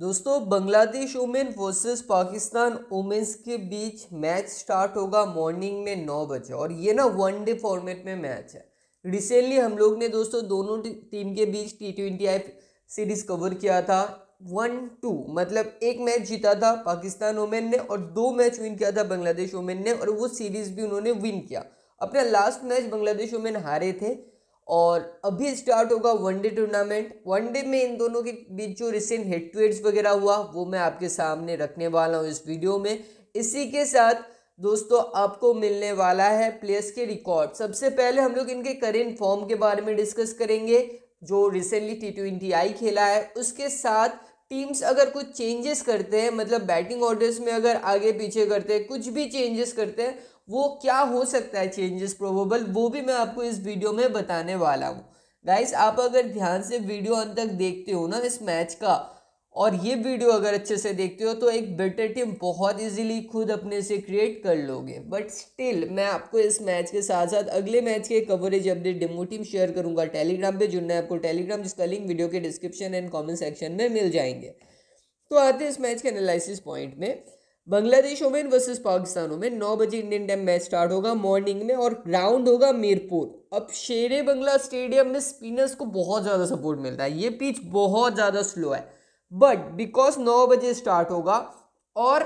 दोस्तों Bangladesh women versus Pakistan women's के बीच मैच स्टार्ट होगा मॉर्निंग में नौ बजे और ये ना वन डे फॉर्मेट में मैच है रिसेंटली हम लोग ने दोस्तों दोनों टीम के बीच T twenty I series cover किया था वन टू मतलब एक मैच जीता था पाकिस्तान वुमेन ने और दो मैच विन किया था बांग्लादेश वुमेन ने और वो सीरीज भी उन्होंने विन किया अपना लास्ट मैच बांग्लादेश वुमेन हारे थे और अभी स्टार्ट होगा वनडे टूर्नामेंट वनडे में इन दोनों के बीच जो रिसेंट हेड टू हेड्स वगैरह हुआ वो मैं आपके सामने रखने वाला हूँ इस वीडियो में इसी के साथ दोस्तों आपको मिलने वाला है प्लेयर्स के रिकॉर्ड सबसे पहले हम लोग इनके करेंट फॉर्म के बारे में डिस्कस करेंगे जो रिसेंटली टी ट्वेंटी आई खेला है उसके साथ टीम्स अगर कुछ चेंजेस करते हैं मतलब बैटिंग ऑर्डर्स में अगर आगे पीछे करते हैं कुछ भी चेंजेस करते हैं वो क्या हो सकता है चेंजेस प्रोबेबल वो भी मैं आपको इस वीडियो में बताने वाला हूँ गाइस आप अगर ध्यान से वीडियो अंत तक देखते हो ना इस मैच का और ये वीडियो अगर अच्छे से देखते हो तो एक बेटर टीम बहुत इजीली खुद अपने से क्रिएट कर लोगे बट स्टिल मैं आपको इस मैच के साथ साथ अगले मैच के coverage update demo team share करूंगा टेलीग्राम पे जुड़ना है आपको टेलीग्राम जिसका लिंक वीडियो के डिस्क्रिप्शन एंड कमेंट सेक्शन में मिल जाएंगे तो आते हैं इस मैच के एनालिसिस पॉइंट में Bangladesh women versus Pakistan women नौ बजे इंडियन टाइम मैच स्टार्ट होगा मॉर्निंग में और ग्राउंड होगा मीरपुर अब शेर बंगला स्टेडियम में स्पिनर्स को बहुत ज़्यादा सपोर्ट मिलता है ये पिच बहुत ज़्यादा स्लो है बट बिकॉज नौ बजे स्टार्ट होगा और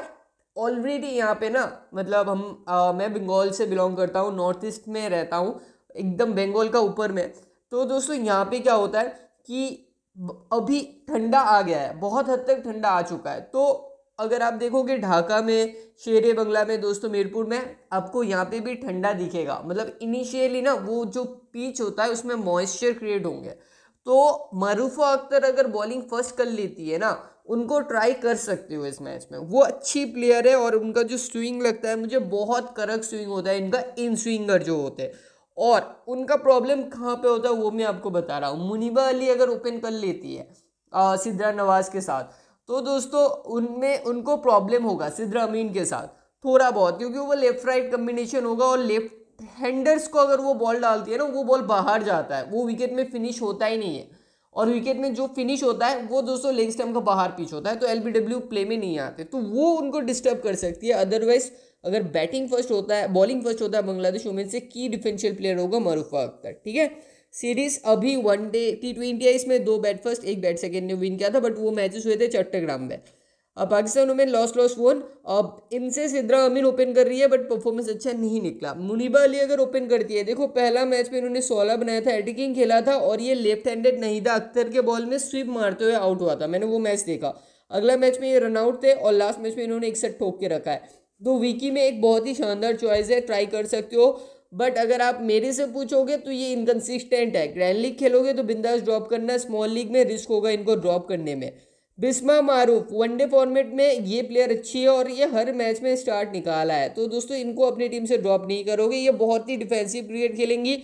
ऑलरेडी यहाँ पे ना मतलब हम आ, मैं बंगाल से बिलोंग करता हूँ नॉर्थ ईस्ट में रहता हूँ एकदम बंगाल का ऊपर में तो दोस्तों यहाँ पे क्या होता है कि अभी ठंडा आ गया है बहुत हद तक ठंडा आ चुका है तो अगर आप देखोगे ढाका में शेर बंगला में दोस्तों मीरपुर में आपको यहाँ पे भी ठंडा दिखेगा मतलब इनिशियली ना वो जो पीच होता है उसमें मॉइस्चर क्रिएट होंगे तो मरूफा अख्तर अगर बॉलिंग फर्स्ट कर लेती है ना उनको ट्राई कर सकते हो इस मैच में वो अच्छी प्लेयर है और उनका जो स्विंग लगता है मुझे बहुत करक स्विंग होता है इनका इन स्विंगर जो होते हैं और उनका प्रॉब्लम कहाँ पे होता है वो मैं आपको बता रहा हूँ मुनीबा अली अगर ओपन कर लेती है सिद्रा नवाज के साथ तो दोस्तों उनमें उनको प्रॉब्लम होगा अमीन के साथ थोड़ा बहुत क्योंकि वो लेफ्ट राइट कम्बिनेशन होगा और लेफ्ट हैंडर्स को अगर वो बॉल डालती है ना वो बॉल बाहर जाता है वो विकेट में फिनिश होता ही नहीं है और विकेट में जो फिनिश होता है वो दोस्तों लेग स्टम्प का बाहर पिच होता है तो एल प्ले में नहीं आते तो वो उनको डिस्टर्ब कर सकती है अदरवाइज अगर बैटिंग फर्स्ट होता है बॉलिंग फर्स्ट होता है बांग्लादेश वुमेन से की डिफेंशियल प्लेयर होगा मरूफा अख्तर ठीक है सीरीज अभी वन डे टी ट्वेंटी है इसमें दो बैट फर्स्ट एक बैट सेकेंड ने विन किया था बट वो मैचेस हुए थे चट्टग्राम में अब पाकिस्तान वुमेन लॉस लॉस वोन अब इनसे सिद्रा अमीन ओपन कर रही है बट परफॉर्मेंस अच्छा नहीं निकला मुनीबा अली अगर ओपन करती है देखो पहला मैच में इन्होंने सोलह बनाया था एटिकिंग खेला था और ये लेफ्ट हैंडेड नहीं था अख्तर के बॉल में स्विप मारते हुए आउट हुआ था मैंने वो मैच देखा अगला मैच में ये रनआउट थे और लास्ट मैच में इन्होंने एक सेट ठोक के रखा है तो विकी में एक बहुत ही शानदार चॉइस है ट्राई कर सकते हो बट अगर आप मेरे से पूछोगे तो ये इनकन्सिस्टेंट है ग्रैंड लीग खेलोगे तो बिंदास ड्रॉप करना स्मॉल लीग में रिस्क होगा इनको ड्रॉप करने में बिस्मा मारूफ वनडे फॉर्मेट में ये प्लेयर अच्छी है और ये हर मैच में स्टार्ट निकाला है तो दोस्तों इनको अपनी टीम से ड्रॉप नहीं करोगे ये बहुत ही डिफेंसिव क्रिकेट खेलेंगी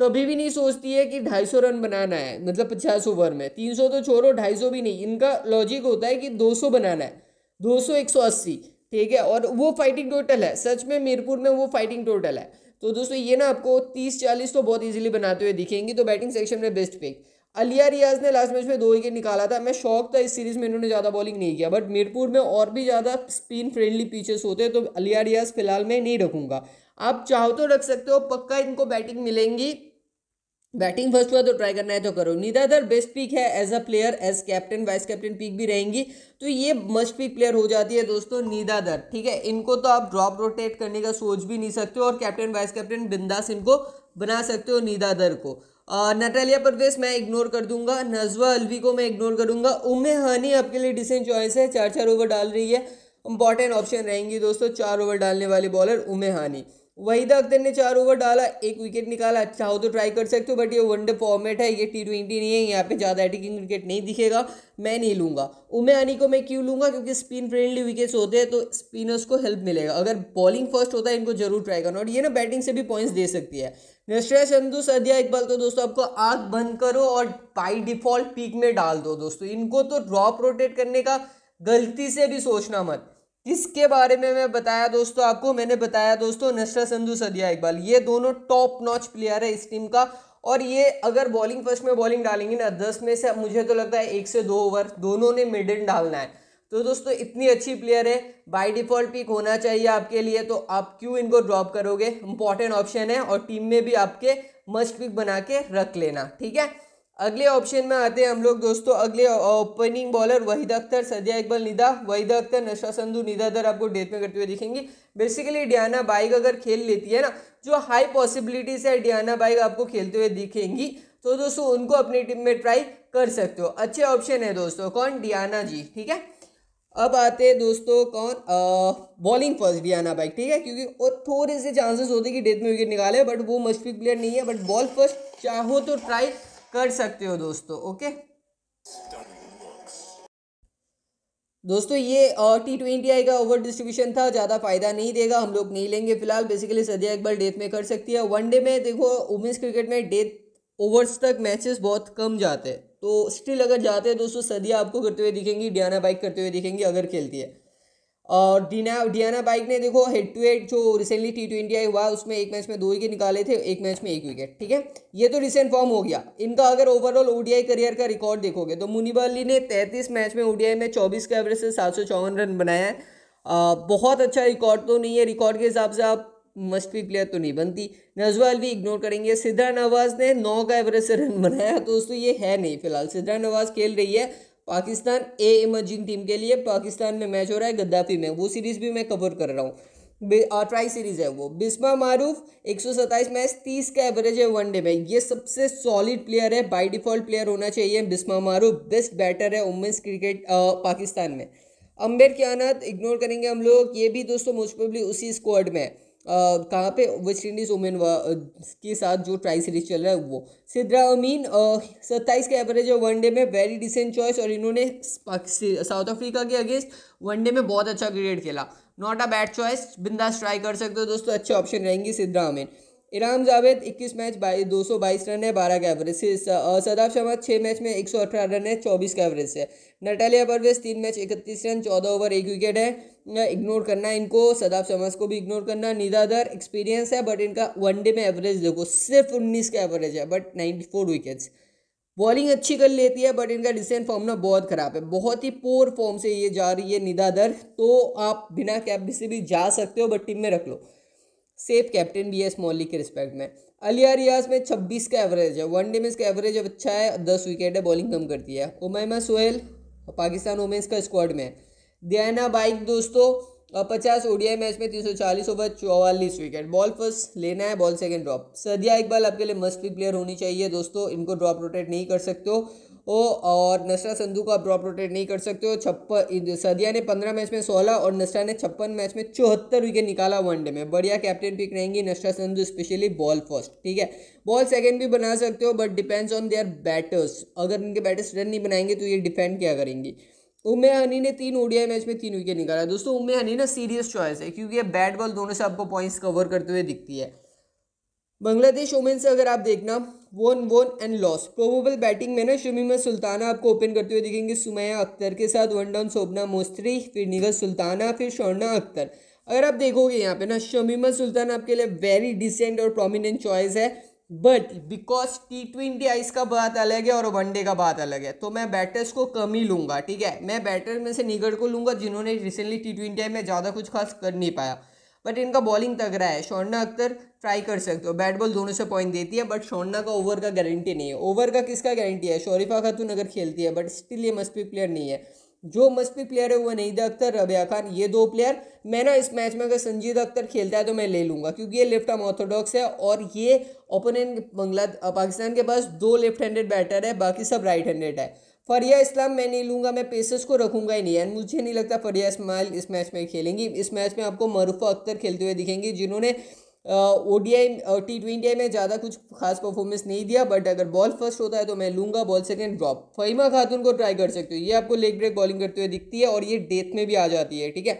कभी भी नहीं सोचती है कि ढाई सौ रन बनाना है मतलब पचास ओवर में तीन सौ तो छोड़ो ढाई सौ भी नहीं इनका लॉजिक होता है कि दो सौ बनाना है दो सौ एक सौ अस्सी ठीक है और वो फाइटिंग टोटल है सच में मीरपुर में वो फाइटिंग टोटल है तो दोस्तों ये ना आपको तीस चालीस तो बहुत ईजिली बनाते हुए दिखेंगी तो बैटिंग सेक्शन में बेस्ट पिक अलिया रियाज ने लास्ट मैच में दो विकेट निकाला था मैं शौक था इस सीरीज में इन्होंने ज़्यादा बॉलिंग नहीं किया बट मीरपुर में और भी ज़्यादा स्पिन फ्रेंडली पीचेस होते हैं तो अलिया रियाज फिलहाल मैं नहीं रखूँगा आप चाहो तो रख सकते हो पक्का इनको बैटिंग मिलेंगी बैटिंग फर्स्ट हुआ तो ट्राई करना है तो करो निदाधर बेस्ट पिक है as a player as captain vice captain pick भी रहेंगी तो ये मस्ट पिक प्लेयर हो जाती है दोस्तों निदाधर ठीक है इनको तो आप ड्रॉप रोटेट करने का सोच भी नहीं सकते और कैप्टन वाइस कैप्टन बिंदास इनको बना सकते हो निदाधर को नटालिया परवेज मैं इग्नोर कर दूंगा नजवा अलवी को मैं इग्नोर करूंगा उमे हनी आपके लिए डिसेंट चॉइस है चार चार ओवर डाल रही है इंपॉर्टेंट ऑप्शन रहेंगी दोस्तों चार ओवर डालने वाले बॉलर उमे हानी वहीद अख्तर ने चार ओवर डाला एक विकेट निकाला चाहो अच्छा तो ट्राई कर सकते हो बट ये वनडे फॉर्मेट है ये टी ट्वेंटी नहीं है यहाँ पे ज़्यादा एटिकिंग विकेट नहीं दिखेगा मैं नहीं लूँगा आनी को मैं क्यों लूँगा क्योंकि स्पिन फ्रेंडली विकेट्स होते हैं तो स्पिनर्स को हेल्प मिलेगा अगर बॉलिंग फर्स्ट होता है इनको जरूर ट्राई करना और ये ना बैटिंग से भी पॉइंट्स दे सकती है निश्चय चंदू सदिया इकबाल तो दोस्तों आपको आँख बंद करो और बाई डिफॉल्ट पीक में डाल दो दोस्तों इनको तो ड्रॉप रोटेट करने का गलती से भी सोचना मत किसके बारे में मैं बताया दोस्तों आपको मैंने बताया दोस्तों नस्टर संधु सदिया इकबाल ये दोनों टॉप नॉच प्लेयर है इस टीम का और ये अगर बॉलिंग फर्स्ट में बॉलिंग डालेंगे ना दस में से मुझे तो लगता है एक से दो ओवर दोनों ने मिडन डालना है तो दोस्तों इतनी अच्छी प्लेयर है बाय डिफ़ॉल्ट पिक होना चाहिए आपके लिए तो आप क्यों इनको ड्रॉप करोगे इंपॉर्टेंट ऑप्शन है और टीम में भी आपके मस्ट पिक बना के रख लेना ठीक है अगले ऑप्शन में आते हैं हम लोग दोस्तों अगले ओपनिंग बॉलर वहीद अख्तर सदिया इकबल निदा वहीद अख्तर नशा संधु निदादर आपको डेथ में करते हुए दिखेंगे बेसिकली डियाना बाइक अगर खेल लेती है ना जो हाई पॉसिबिलिटीज है डियाना बाइक आपको खेलते हुए दिखेंगी तो दोस्तों उनको अपनी टीम में ट्राई कर सकते हो अच्छे ऑप्शन है दोस्तों कौन डियाना जी ठीक है अब आते हैं दोस्तों कौन बॉलिंग फर्स्ट डियाना बाइक ठीक है क्योंकि और थोड़े से चांसेस होते हैं कि डेथ में विकेट निकाले बट वो मशफिक प्लेयर नहीं है बट बॉल फर्स्ट चाहो तो ट्राई कर सकते हो दोस्तों ओके दोस्तों ये टी ट्वेंटी आई का ओवर डिस्ट्रीब्यूशन था ज़्यादा फायदा नहीं देगा हम लोग नहीं लेंगे फिलहाल बेसिकली सदिया अकबर डेथ में कर सकती है वनडे में देखो वुमेंस क्रिकेट में डेथ ओवर्स तक मैचेस बहुत कम जाते हैं तो स्टिल अगर जाते हैं दोस्तों सदिया आपको करते हुए दिखेंगी डियाना बाइक करते हुए दिखेंगी अगर खेलती है और डीना डियाना बाइक ने देखो हेड टू हेड जो रिसेंटली टी ट्वेंटी आई हुआ उसमें एक मैच में दो विकेट निकाले थे एक मैच में एक विकेट ठीक है ये तो रिसेंट फॉर्म हो गया इनका अगर ओवरऑल ओडीआई करियर का रिकॉर्ड देखोगे तो मुनिबाली अली ने तैंतीस मैच में ओडीआई में चौबीस का एवरेज से सात रन बनाया है बहुत अच्छा रिकॉर्ड तो नहीं है रिकॉर्ड के हिसाब से आप मस्ट भी प्लेयर तो नहीं बनती नजवा भी इग्नोर करेंगे सिद्धा नवाज ने नौ का एवरेज से रन बनाया तो दोस्तों ये है नहीं फिलहाल सिद्धा नवाज खेल रही है पाकिस्तान ए इमर्जिंग टीम के लिए पाकिस्तान में मैच हो रहा है गद्दाफी में वो सीरीज़ भी मैं कवर कर रहा हूँ ट्राई सीरीज़ है वो बिस्मा मारूफ एक मैच तीस का एवरेज है वनडे में ये सबसे सॉलिड प्लेयर है बाई डिफ़ॉल्ट प्लेयर होना चाहिए बिस्मा मारूफ बेस्ट बैटर है वुमेंस क्रिकेट पाकिस्तान में अम्बेर क्यानत इग्नोर करेंगे हम लोग ये भी दोस्तों मोस्ट प्रोबली उसी स्क्वाड में है कहाँ पे वेस्ट इंडीज़ वुमेन के साथ जो ट्राई सीरीज चल रहा है वो सिद्रा अमीन सत्ताईस का एवरेज है वनडे में वेरी डिसेंट चॉइस और इन्होंने साउथ अफ्रीका के अगेंस्ट वनडे में बहुत अच्छा क्रिकेट खेला नॉट अ बैड चॉइस बिंदास ट्राई कर सकते हो दोस्तों अच्छे ऑप्शन रहेंगे सिद्रा अमीन इराम जावेद 21 मैच बाई दो सौ बाईस रन है बारह का एवरेज सदाफ शर्मा छः मैच में एक सौ अठारह रन है चौबीस का एवरेज है नटालिया परवेज तीन मैच इकतीस रन चौदह ओवर एक विकेट है इग्नोर करना इनको सदाफ शर्मा को भी इग्नोर करना निदादर एक्सपीरियंस है बट इनका वनडे में एवरेज देखो सिर्फ उन्नीस का एवरेज है but ninety four wickets bowling अच्छी कर लेती है बट इनका डिसेंट फॉर्म ना बहुत ख़राब है बहुत ही पोर फॉर्म से ये जा रही है निदादर तो आप बिना कैप से भी जा सकते हो बट टीम में रख लो सेफ कैप्टन भी है इस मौली के रिस्पेक्ट में अलिया रियाज में 26 का एवरेज है वनडे में इसका एवरेज अब अच्छा है दस विकेट है बॉलिंग कम करती है उमैमा सोहेल पाकिस्तान वुमेंस का स्क्वाड में दियाना बाइक दोस्तों पचास ओडीआई मैच में तीन सौ चालीस ओवर चौवालीस विकेट बॉल फर्स्ट लेना है ball second drop Sadia Iqbal आपके लिए मस्ट भी प्लेयर होनी चाहिए दोस्तों इनको ड्रॉप रोटेट नहीं कर सकते हो हो और नस्टा संधू को आप ड्रॉप रोटेट नहीं कर सकते हो छप्पन सदिया ने पंद्रह मैच में सोलह और नस्टा ने छप्पन मैच में चौहत्तर विकेट निकाला वनडे में बढ़िया कैप्टन पिक रहेंगी Nashra Sandhu specially ball first ठीक है बॉल सेकेंड भी बना सकते हो but depends on their batters अगर इनके बैटर्स रन नहीं बनाएंगे तो ये डिफेंड क्या करेंगी उमे हनी ने तीन ओडिया मैच में तीन विकेट निकाला दोस्तों उमे हनी ना सीरियस चॉइस है क्योंकि बैट बॉल दोनों से आपको पॉइंट्स कवर करते हुए दिखती है बांग्लादेश वुमेन्स से अगर आप देखना won one and loss probable batting में ना शमीमा सुल्ताना आपको ओपन करते हुए दिखेंगे सुमैया अख्तर के साथ वन डाउन शोभना मोस्त्री फिर निगत सुल्ताना फिर शोना अख्तर अगर आप देखोगे यहाँ पे ना शमीमा सुल्ताना आपके लिए वेरी डिसेंट और प्रोमिनेंट चॉइस है but because T twenty I's का बात अलग है और वनडे का बात अलग है तो मैं बैटर्स को कम ही लूँगा ठीक है मैं बैटर में से निगढ़ को लूँगा जिन्होंने रिसेंटली टी ट्वेंटी आई में ज़्यादा कुछ खास कर नहीं पाया बट इनका बॉलिंग तगड़ा है शौर्ना अख्तर ट्राई कर सकते हो बैट बॉल दोनों से पॉइंट देती है बट शौर्ना का ओवर का गारंटी नहीं है ओवर का किसका गारंटी है शरीफा खातून अगर खेलती है बट स्टिल ये मस्पी प्लेयर नहीं है जो मस्ती प्लेयर है वो नहीं अख्तर रबिया खान ये दो प्लेयर मैं ना इस मैच में अगर संजीद अख्तर खेलता है तो मैं ले लूँगा क्योंकि ये लेफ्ट आर्म ऑर्थोडॉक्स है और ये ओपोनेंट बंगला पाकिस्तान के पास दो लेफ्ट हैंडेड बैटर है बाकी सब राइट हैंडेड है फरिया इस्लाम मैं नहीं लूँगा मैं पेसर्स को रखूँगा ही नहीं एंड मुझे नहीं लगता फरिया इस्माइल इस मैच में खेलेंगी इस मैच में आपको मरूफा अख्तर खेलते हुए दिखेंगे जिन्होंने O D I T twenty में ज़्यादा कुछ खास परफॉर्मेंस नहीं दिया बट अगर बॉल फर्स्ट होता है तो मैं लूँगा बॉल सेकेंड ड्रॉप फहीमा खातून को ट्राई कर सकती हूँ ये आपको लेग ब्रेक बॉलिंग करते हुए दिखती है और ये डेथ में भी आ जाती है ठीक है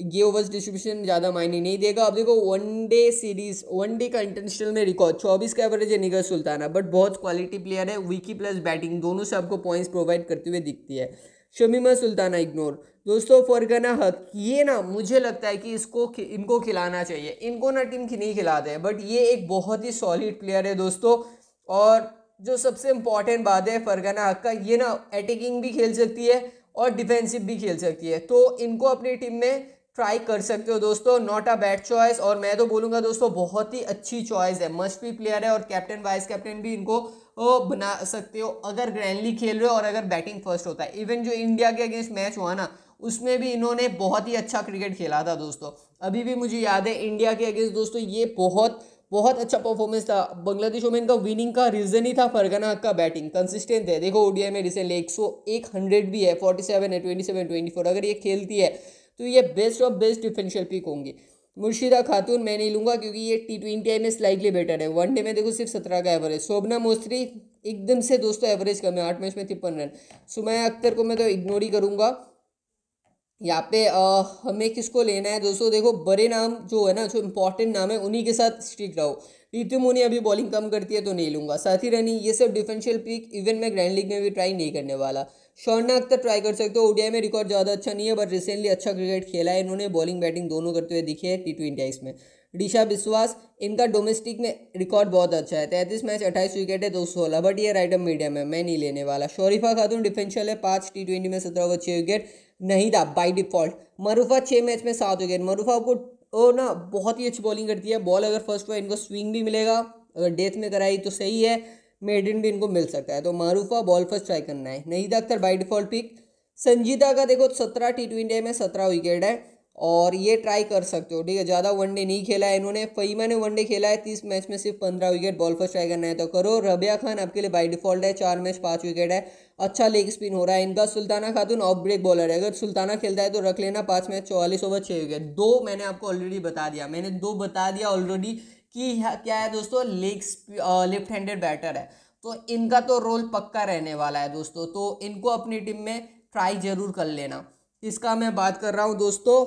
ये ओवर्स डिस्ट्रीब्यूशन ज़्यादा मायने नहीं देगा अब देखो one day series one day का इंटरनेशनल में रिकॉर्ड चौबीस का एवरेज है निगर सुल्ताना बट बहुत क्वालिटी प्लेयर है विकी प्लस बैटिंग दोनों से आपको पॉइंट्स प्रोवाइड करते हुए दिखती है शमीमा सुल्ताना इग्नोर दोस्तों फरगना हक ये ना मुझे लगता है कि इसको इनको खिलाना चाहिए इनको ना टीम की नहीं खिलाते हैं बट ये एक बहुत ही सॉलिड प्लेयर है दोस्तों और जो सबसे इम्पॉर्टेंट बात है फरगना हक का ये ना अटैकिंग भी खेल सकती है और डिफेंसिव भी खेल सकती है तो इनको अपनी टीम में ट्राई कर सकते हो दोस्तों नॉट अ बैड चॉइस और मैं तो बोलूँगा दोस्तों बहुत ही अच्छी चॉइस है मस्ट भी प्लेयर है और कैप्टन वाइस कैप्टन भी इनको बना सकते हो अगर ग्रैंडली खेल रहे हो और अगर बैटिंग फर्स्ट होता है इवन जो इंडिया के अगेंस्ट मैच हुआ ना उसमें भी इन्होंने बहुत ही अच्छा क्रिकेट खेला था दोस्तों अभी भी मुझे याद है इंडिया के अगेंस्ट दोस्तों ये बहुत बहुत अच्छा परफॉर्मेंस था बांग्लादेशों में इनका विनिंग का रीज़न ही था फरगना का बैटिंग कंसिस्टेंट है देखो ओडीआई में रिसेंटली एक सौ एक हंड्रेड भी है फोर्टी सेवन है ट्वेंटी सेवन ट्वेंटी फोर अगर ये खेलती है तो ये best of best differential pick होंगे मुर्शिदा खातून मैं नहीं लूँगा क्योंकि ये टी ट्वेंटी आई में स्लाइटली बेटर है वन डे में देखो सिर्फ सत्रह का एवरेज शोभना मोस्त्री एकदम से दोस्तों एवरेज कम है आठ मैच में तिरपन रन सुमया अख्तर को मैं तो इग्नोर ही करूँगा यहाँ पे आ, हमें किसको लेना है दोस्तों देखो बड़े नाम जो है ना जो इंपॉर्टेंट नाम है उन्हीं के साथ स्ट्रिक रहो रितु मोनी अभी बॉलिंग कम करती है तो नहीं लूँगा साथ ही रनी ये सब डिफेंशियल पिक इवन मैं ग्रैंड लीग में भी ट्राई नहीं करने वाला शौर्णा अख्तर ट्राई कर सकते हो ओडीआई में रिकॉर्ड ज़्यादा अच्छा नहीं है बट रिसेंटली अच्छा क्रिकेट खेला है इन्होंने बॉलिंग बैटिंग दोनों करते हुए दिखे हैं टी ट्वेंटी में डिशा बिश्वास इनका डोमेस्टिक में रिकॉर्ड बहुत अच्छा है तैंतीस मैच अट्ठाईस विकेट है दो सोलह बट ये राइटम मीडियम है मैं नहीं लेने वाला शौरीफा खातून डिफेंशियल है पाँच टी ट्वेंटी में सत्रह ओवर छः विकेट नहीं था बाई डिफॉल्ट मरूफा छः मैच में सात हो गए मरूफा को ओ ना बहुत ही अच्छी बॉलिंग करती है बॉल अगर फर्स्ट हुआ इनको स्विंग भी मिलेगा अगर डेथ में कराई तो सही है मेडिन भी इनको मिल सकता है तो मारूफा बॉल फर्स्ट ट्राई करना है नहीं था अख्तर बाई डिफॉल्ट पिक संजीदा का देखो सत्रह टी ट्वेंटी में सत्रह विकेट है और ये ट्राई कर सकते हो ठीक है ज़्यादा वनडे नहीं खेला है इन्होंने फईमा ने वनडे खेला है तीस मैच में सिर्फ पंद्रह विकेट बॉल फर्स्ट ट्राई करना है तो करो रबिया खान आपके लिए बाई डिफॉल्ट है चार मैच पाँच विकेट है अच्छा लेग स्पिन हो रहा है इनका सुल्ताना खातून ऑफ ब्रेक बॉलर है अगर सुल्ताना खेलता है तो रख लेना पाँच मैच चौवालीस ओवर छः विकेट दो मैंने आपको ऑलरेडी बता दिया मैंने दो बता दिया ऑलरेडी कि क्या है दोस्तों लेग लेफ्ट हैंडेड बैटर है तो इनका तो रोल पक्का रहने वाला है दोस्तों तो इनको अपनी टीम में ट्राई जरूर कर लेना इसका मैं बात कर रहा हूँ दोस्तों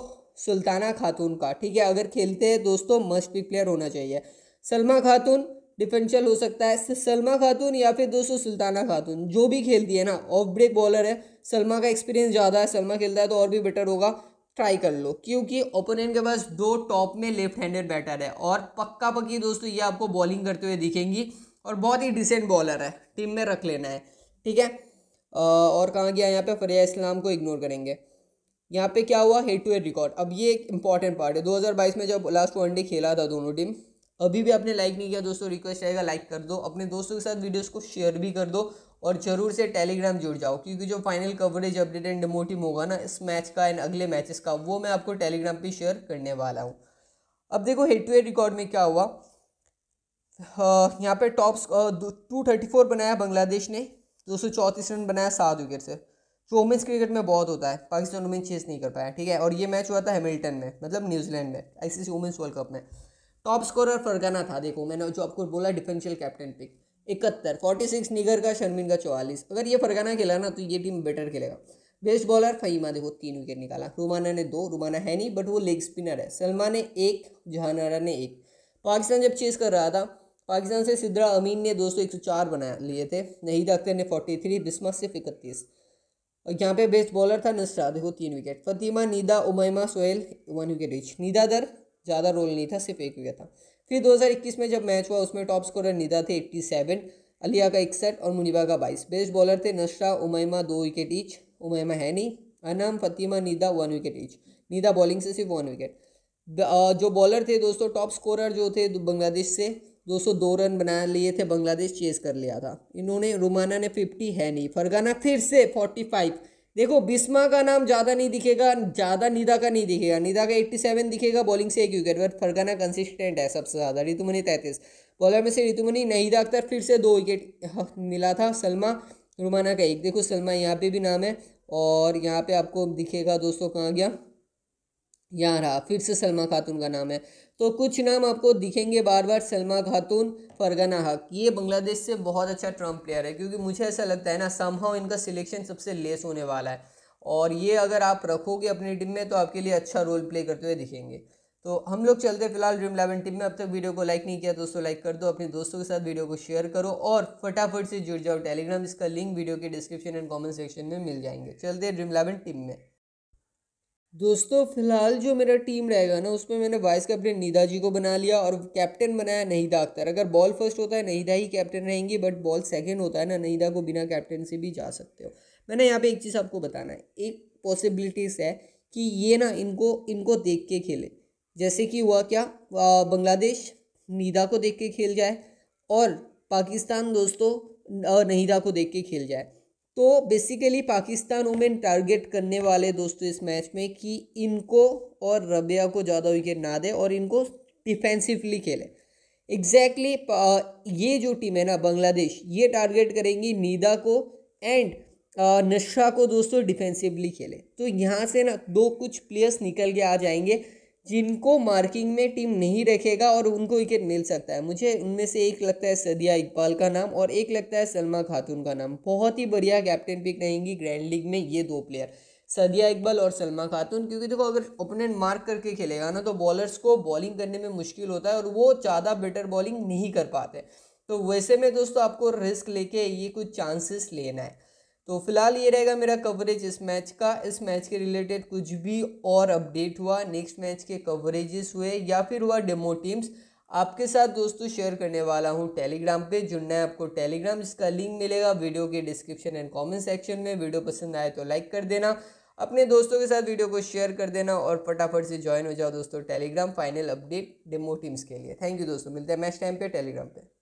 सुल्ताना खातून का ठीक है अगर खेलते हैं दोस्तों मस्ट पिक प्लेयर होना चाहिए सलमा खातून डिफेंशल हो सकता है सलमा खातून या फिर दोस्तों सुल्ताना खातून जो भी खेलती है ना ऑफ ब्रेक बॉलर है सलमा का एक्सपीरियंस ज़्यादा है सलमा खेलता है तो और भी बेटर होगा ट्राई कर लो क्योंकि ओपोनेंट के पास दो टॉप में लेफ्ट हैंडेड बैटर है और पक्का पक्की दोस्तों ये आपको बॉलिंग करते हुए दिखेंगी और बहुत ही डिसेंट बॉलर है टीम में रख लेना है ठीक है और कहाँ गया यहाँ पे फरिया इस्लाम को इग्नोर करेंगे यहाँ पे क्या हुआ हेड टू हेड रिकॉर्ड अब ये एक इंपॉर्टेंट पार्ट है 2022 में जब लास्ट वनडे खेला था दोनों टीम अभी भी आपने लाइक नहीं किया दोस्तों रिक्वेस्ट रहेगा लाइक कर दो अपने दोस्तों के साथ वीडियोस को शेयर भी कर दो और ज़रूर से टेलीग्राम जुड़ जाओ क्योंकि जो final coverage update and motive होगा ना इस मैच का एंड अगले मैचेस का वो मैं आपको टेलीग्राम पर शेयर करने वाला हूँ अब देखो हेड टू हेड रिकॉर्ड में क्या हुआ यहाँ पे टॉप्स टू थर्टी फोर बनाया बांग्लादेश ने दो चौंतीस रन बनाया सात विकेट से जो वुमेंस क्रिकेट में बहुत होता है पाकिस्तान वुमेन चेस नहीं कर पाया ठीक है और ये मैच हुआ था हेमिल्टन में मतलब न्यूजीलैंड में आईसीसी वुमेंस वर्ल्ड कप में टॉप स्कोरर फरगाना था देखो मैंने जो आपको बोला डिफेंशियल कैप्टन पिक इकहत्तर फोर्टी सिक्स निगर का शर्मिन का चौवालीस अगर ये फरगाना खेला ना तो ये टीम बेटर खेलेगा बेस्ट बॉलर फहीमा देखो तीन विकेट निकाला रुमाना ने दो रुमाना है नहीं बट वो लेग स्पिनर है सलमा ने एक जहानारा ने एक पाकिस्तान जब चेस कर रहा था पाकिस्तान से सिद्रा अमीन ने दो सौ एक सौ चार बना लिए थे नहीद अख्तर ने फोर्टी थ्री बिस्मा सिर्फ इकतीस यहाँ पे बेस्ट बॉलर था नसराद देखो तीन wicket Fatima Nida Umaima Sohail one wicket each Nida Dar ज़्यादा रोल नहीं था सिर्फ एक विकेट था फिर 2021 में जब मैच हुआ उसमें टॉप स्कोरर नीदा थे 87, अलिया का इकसठ और मुनिबा का 22। बेस्ट बॉलर थे नशरा उमैमा दो विकेट इच उमैमा नहीं Anam Fatima Nida one wicket each Nida bowling से सिर्फ वन विकेट जो बॉलर थे दोस्तों टॉप स्कोरर जो थे बांग्लादेश से सौ दो रन बना लिए थे बांग्लादेश चेस कर लिया था इन्होंने रोमाना ने फिफ्टी है नहीं फरगाना फिर से फोर्टी फाइव देखो बिस्मा का नाम ज़्यादा नहीं दिखेगा ज़्यादा निदा का नहीं दिखेगा निदा का एट्टी सेवन दिखेगा बॉलिंग से एक विकेट बट फरगाना कंसिस्टेंट है सबसे ज़्यादा रितुमनी तैंतीस बॉलर में से रितुमनी नहीदा अख्तर फिर से दो विकेट हाँ, मिला था सलमा रुमाना का एक देखो सलमा यहाँ पे भी नाम है और यहाँ पे आपको दिखेगा दोस्तों कहाँ गया यहाँ रहा फिर से सलमा खातून का नाम है तो कुछ नाम आपको दिखेंगे बार बार सलमा खातून फरगना हक ये बांग्लादेश से बहुत अच्छा ट्रम्प प्लेयर है क्योंकि मुझे ऐसा लगता है ना समहाव इनका सिलेक्शन सबसे लेस होने वाला है और ये अगर आप रखोगे अपनी टीम में तो आपके लिए अच्छा रोल प्ले करते हुए दिखेंगे तो हम लोग चलते हैं फिलहाल ड्रीम इलेवन टीम में अब तक वीडियो को लाइक नहीं किया दोस्तों लाइक कर दो अपने दोस्तों के साथ वीडियो को शेयर करो और फटाफट से जुड़ जाओ टेलीग्राम इसका लिंक वीडियो के डिस्क्रिप्शन एंड कमेंट सेक्शन में मिल जाएंगे चलते ड्रीम इलेवन टीम में दोस्तों फिलहाल जो मेरा टीम रहेगा ना उसमें मैंने वाइस कैप्टन नीदा जी को बना लिया और कैप्टन बनाया नहीदा अख्तर अगर बॉल फर्स्ट होता है नहीदा ही कैप्टन रहेंगी बट बॉल सेकंड होता है ना नहीदा को बिना कैप्टन से भी जा सकते हो मैंने यहाँ पे एक चीज़ आपको बताना है एक पॉसिबिलिटीज़ है कि ये ना इनको इनको देख के खेले जैसे कि हुआ क्या बांग्लादेश नीदा को देख के खेल जाए और पाकिस्तान दोस्तों नहीदा को देख के खेल जाए तो बेसिकली पाकिस्तान वुमेन टारगेट करने वाले दोस्तों इस मैच में कि इनको और रबिया को ज़्यादा विकेट ना दे और इनको डिफेंसिवली खेले एग्जैक्टली exactly, ये जो टीम है ना बांग्लादेश ये टारगेट करेंगी नीदा को एंड नशा को दोस्तों डिफेंसिवली खेले तो यहाँ से ना दो कुछ प्लेयर्स निकल के आ जाएंगे जिनको मार्किंग में टीम नहीं रखेगा और उनको विकेट मिल सकता है मुझे उनमें से एक लगता है सदिया इकबाल का नाम और एक लगता है सलमा खातून का नाम बहुत ही बढ़िया कैप्टन पिक रहेंगी ग्रैंड लीग में ये दो प्लेयर सदिया इकबाल और सलमा खातून क्योंकि देखो अगर ओपोनेंट मार्क करके खेलेगा ना तो बॉलर्स को बॉलिंग करने में मुश्किल होता है और वो ज़्यादा बेटर बॉलिंग नहीं कर पाते तो वैसे में दोस्तों आपको रिस्क लेके ये कुछ चांसेस लेना है तो फिलहाल ये रहेगा मेरा कवरेज इस मैच का इस मैच के रिलेटेड कुछ भी और अपडेट हुआ नेक्स्ट मैच के कवरेजेस हुए या फिर हुआ डेमो टीम्स आपके साथ दोस्तों शेयर करने वाला हूँ टेलीग्राम पे जुड़ना है आपको टेलीग्राम जिसका लिंक मिलेगा वीडियो के डिस्क्रिप्शन एंड कमेंट सेक्शन में वीडियो पसंद आए तो लाइक कर देना अपने दोस्तों के साथ वीडियो को शेयर कर देना और फटाफट से ज्वाइन हो जाओ दोस्तों Telegram final update demo teams के लिए थैंक यू दोस्तों मिलते हैं मैच टाइम पर टेलीग्राम पर